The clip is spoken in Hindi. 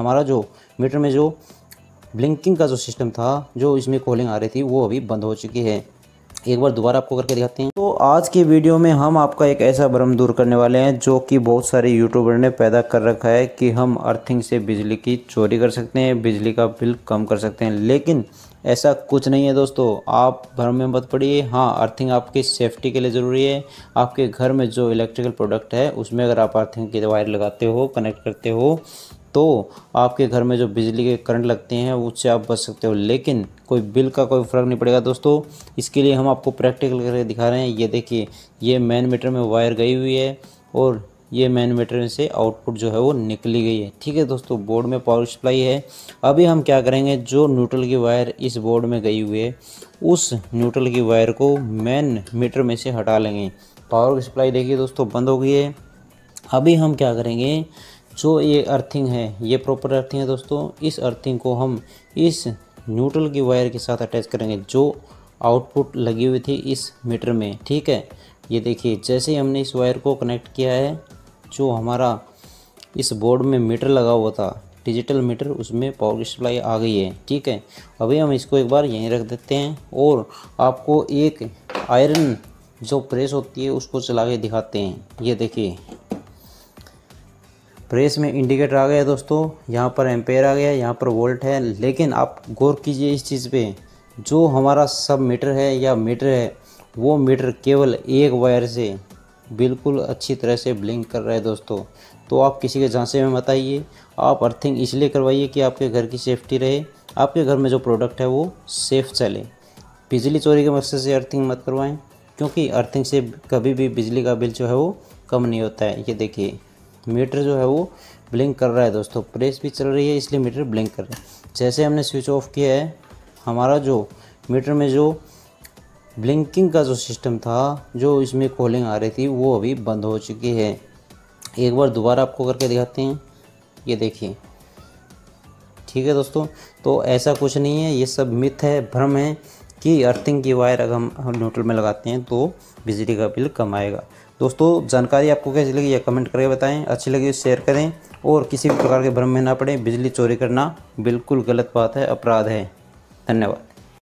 हमारा जो मीटर में जो ब्लिंकिंग का जो सिस्टम था जो इसमें कॉलिंग आ रही थी वो अभी बंद हो चुकी है एक बार दोबारा आपको करके दिखाते हैं तो आज की वीडियो में हम आपका एक ऐसा भ्रम दूर करने वाले हैं जो कि बहुत सारे यूट्यूबर ने पैदा कर रखा है कि हम अर्थिंग से बिजली की चोरी कर सकते हैं बिजली का बिल कम कर सकते हैं लेकिन ऐसा कुछ नहीं है दोस्तों आप भ्रम में मत पड़िए हाँ अर्थिंग आपकी सेफ्टी के लिए ज़रूरी है आपके घर में जो इलेक्ट्रिकल प्रोडक्ट है उसमें अगर आप अर्थिंग की वायर लगाते हो कनेक्ट करते हो तो आपके घर में जो बिजली के करंट लगते हैं उससे आप बच सकते हो लेकिन कोई बिल का कोई फ़र्क नहीं पड़ेगा दोस्तों इसके लिए हम आपको प्रैक्टिकल करके दिखा रहे हैं ये देखिए ये मैन मीटर में वायर गई हुई है और ये मैन मीटर से आउटपुट जो है वो निकली गई है ठीक है दोस्तों बोर्ड में पावर सप्लाई है अभी हम क्या करेंगे जो न्यूट्रल की वायर इस बोर्ड में गई हुई है उस न्यूट्रल की वायर को मैन मीटर में से हटा लेंगे पावर सप्लाई देखिए दोस्तों बंद हो गई है अभी हम क्या करेंगे जो ये अर्थिंग है ये प्रॉपर अर्थिंग है दोस्तों इस अर्थिंग को हम इस न्यूट्रल की वायर के साथ अटैच करेंगे जो आउटपुट लगी हुई थी इस मीटर में ठीक है ये देखिए जैसे ही हमने इस वायर को कनेक्ट किया है जो हमारा इस बोर्ड में मीटर लगा हुआ था डिजिटल मीटर उसमें पावर की सप्लाई आ गई है ठीक है अभी हम इसको एक बार यहीं रख देते हैं और आपको एक आयरन जो प्रेस होती है उसको चला के दिखाते हैं ये देखिए प्रेस में इंडिकेटर आ गया दोस्तों यहाँ पर एम्पेयर आ गया यहाँ पर वोल्ट है लेकिन आप गौर कीजिए इस चीज़ पे जो हमारा सब मीटर है या मीटर है वो मीटर केवल एक वायर से बिल्कुल अच्छी तरह से ब्लिंक कर रहा है दोस्तों तो आप किसी के झांसे में मत आइए आप अर्थिंग इसलिए करवाइए कि आपके घर की सेफ्टी रहे आपके घर में जो प्रोडक्ट है वो सेफ़ चले बिजली चोरी के मकसद से अर्थिंग मत करवाएं क्योंकि अर्थिंग से कभी भी बिजली का बिल जो है वो कम नहीं होता है ये देखिए मीटर जो है वो ब्लिंक कर रहा है दोस्तों प्रेस भी चल रही है इसलिए मीटर ब्लिंक कर रहा है जैसे हमने स्विच ऑफ किया है हमारा जो मीटर में जो ब्लिंकिंग का जो सिस्टम था जो इसमें कॉलिंग आ रही थी वो अभी बंद हो चुकी है एक बार दोबारा आपको करके दिखाते हैं ये देखिए ठीक है दोस्तों तो ऐसा कुछ नहीं है ये सब मिथ है भ्रम है कि अर्थिंग की वायर अगर हम हम न्यूट्रल में लगाते हैं तो बिजली का बिल कम आएगा दोस्तों जानकारी आपको कैसी लगी या कमेंट करके बताएं अच्छी लगी तो शेयर करें और किसी भी प्रकार के भ्रम में ना पड़े बिजली चोरी करना बिल्कुल गलत बात है अपराध है धन्यवाद